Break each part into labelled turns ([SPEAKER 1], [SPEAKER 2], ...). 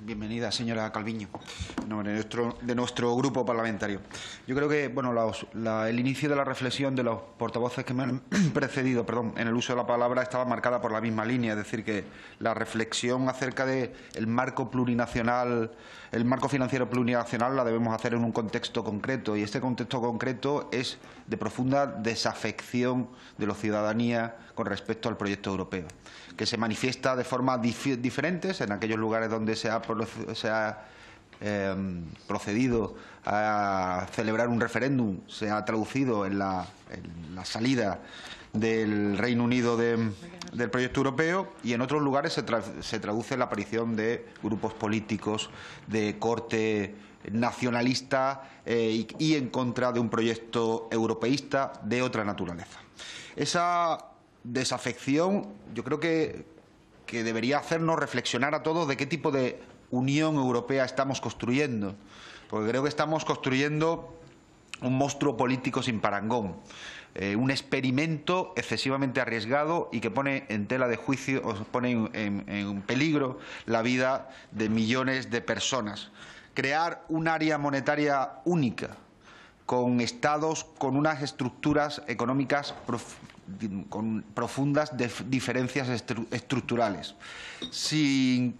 [SPEAKER 1] bienvenida, señora Calviño, en de nuestro, de grupo parlamentario. Yo creo que bueno, el inicio de la reflexión de los portavoces que me han precedido perdón, en el uso de la palabra estaba marcada por la misma línea, es decir, que la reflexión acerca del marco plurinacional, el marco financiero plurinacional la debemos hacer en un contexto concreto y este contexto concreto es de profunda desafección de la ciudadanía con respecto al proyecto europeo, que se manifiesta de formas diferentes en aquellos lugares donde se ha se ha em, procedido a celebrar un referéndum, se ha traducido en la, salida del Reino Unido del proyecto europeo y en otros lugares se, traduce la aparición de grupos políticos de corte nacionalista eh, y, en contra de un proyecto europeísta de otra naturaleza. Esa desafección yo creo que que debería hacernos reflexionar a todos de qué tipo de Unión Europea estamos construyendo, porque creo que estamos construyendo un monstruo político sin parangón, eh, un experimento excesivamente arriesgado y que pone en tela de juicio, o pone en, peligro la vida de millones de personas. Crear un área monetaria única, con estados con unas estructuras económicas con profundas diferencias estructurales, sin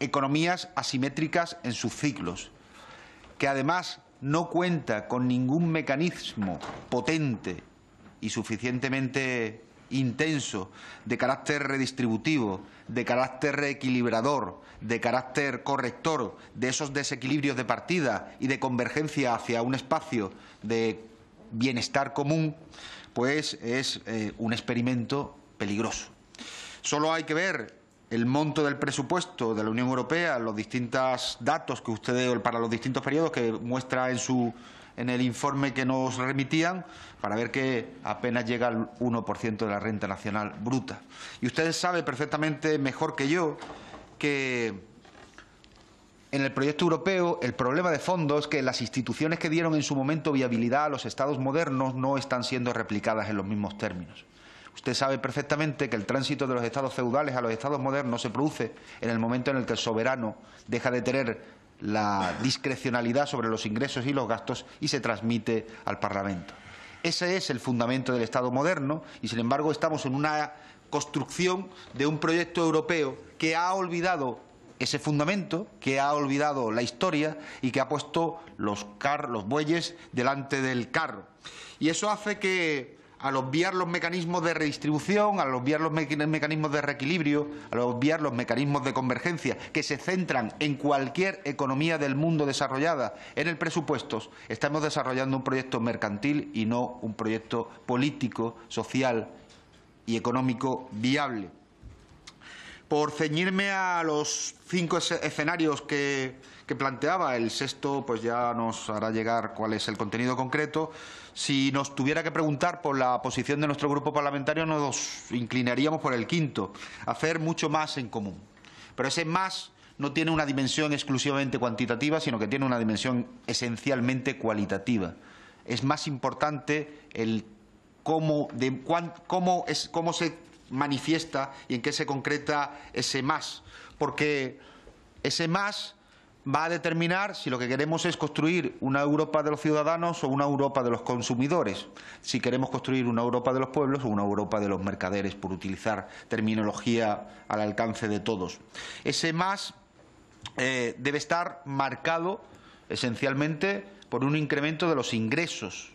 [SPEAKER 1] economías asimétricas en sus ciclos, que además no cuenta con ningún mecanismo potente y suficientemente intenso, de carácter redistributivo, de carácter reequilibrador, de carácter corrector de esos desequilibrios de partida y de convergencia hacia un espacio de bienestar común, pues es eh, un experimento peligroso. Solo hay que ver el monto del presupuesto de la Unión Europea, los distintos datos que usted, para los distintos periodos que muestra en su en el informe que nos remitían para ver que apenas llega al 1% de la renta nacional bruta. Y usted sabe perfectamente, mejor que yo, que en el proyecto europeo, el problema de fondo es que las instituciones que dieron en su momento viabilidad a los estados modernos no están siendo replicadas en los mismos términos. Usted sabe perfectamente que el tránsito de los estados feudales a los estados modernos se produce en el momento en el que el soberano deja de tener la discrecionalidad sobre los ingresos y los gastos y se transmite al Parlamento. Ese es el fundamento del Estado moderno y, sin embargo, estamos en una construcción de un proyecto europeo que ha olvidado ese fundamento que ha olvidado la historia y que ha puesto los, bueyes delante del carro. Y eso hace que al obviar los mecanismos de redistribución, al obviar los mecanismos de reequilibrio, al obviar los mecanismos de convergencia que se centran en cualquier economía del mundo desarrollada en el presupuesto, estamos desarrollando un proyecto mercantil y no un proyecto político, social y económico viable por ceñirme a los cinco escenarios que, planteaba, el sexto pues ya nos hará llegar cuál es el contenido concreto. Si nos tuviera que preguntar por la posición de nuestro grupo parlamentario, nos inclinaríamos por el quinto, hacer mucho más en común. Pero ese más no tiene una dimensión exclusivamente cuantitativa, sino que tiene una dimensión esencialmente cualitativa. Es más importante el cómo, de, cómo, es, cómo se manifiesta y en qué se concreta ese más. Porque ese más va a determinar si lo que queremos es construir una Europa de los ciudadanos o una Europa de los consumidores, si queremos construir una Europa de los pueblos o una Europa de los mercaderes, por utilizar terminología al alcance de todos. Ese más eh, debe estar marcado esencialmente por un incremento de los ingresos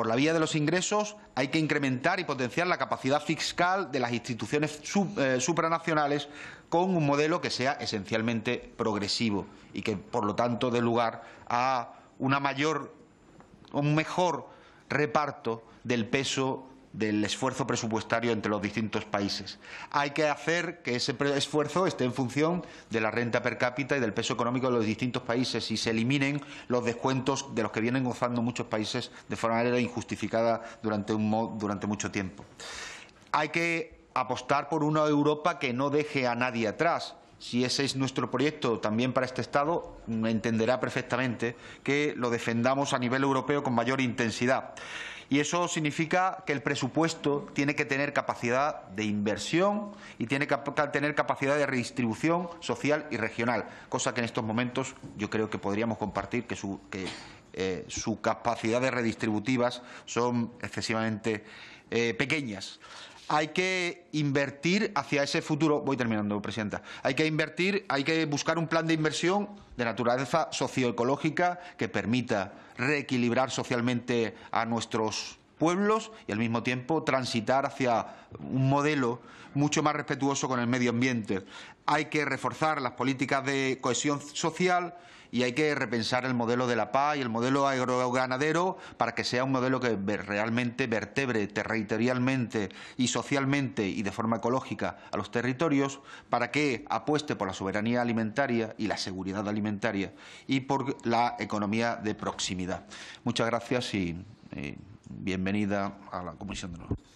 [SPEAKER 1] por la vía de los ingresos hay que incrementar y potenciar la capacidad fiscal de las instituciones eh, supranacionales con un modelo que sea esencialmente progresivo y que, por lo tanto, dé lugar a una mayor, un mejor reparto del peso del esfuerzo presupuestario entre los distintos países. Hay que hacer que ese esfuerzo esté en función de la renta per cápita y del peso económico de los distintos países y se eliminen los descuentos de los que vienen gozando muchos países de forma injustificada durante, un, durante mucho tiempo. Hay que apostar por una Europa que no deje a nadie atrás si ese es nuestro proyecto también para este Estado, mm, entenderá perfectamente que lo defendamos a nivel europeo con mayor intensidad. Y eso significa que el presupuesto tiene que tener capacidad de inversión y tiene que tener capacidad de redistribución social y regional, cosa que en estos momentos yo creo que podríamos compartir que sus eh, capacidades redistributivas son excesivamente eh, pequeñas hay que invertir hacia ese futuro. Voy terminando, Presidenta. Hay que invertir, hay que buscar un plan de inversión de naturaleza socioecológica que permita reequilibrar socialmente a nuestros pueblos y al mismo tiempo transitar hacia un modelo mucho más respetuoso con el medio ambiente. Hay que reforzar las políticas de cohesión social, y hay que repensar el modelo de la PA y el modelo agroganadero para que sea un modelo que realmente vertebre territorialmente y socialmente y de forma ecológica a los territorios, para que apueste por la soberanía alimentaria y la seguridad alimentaria y por la economía de proximidad. Muchas gracias y, bienvenida a la Comisión de los.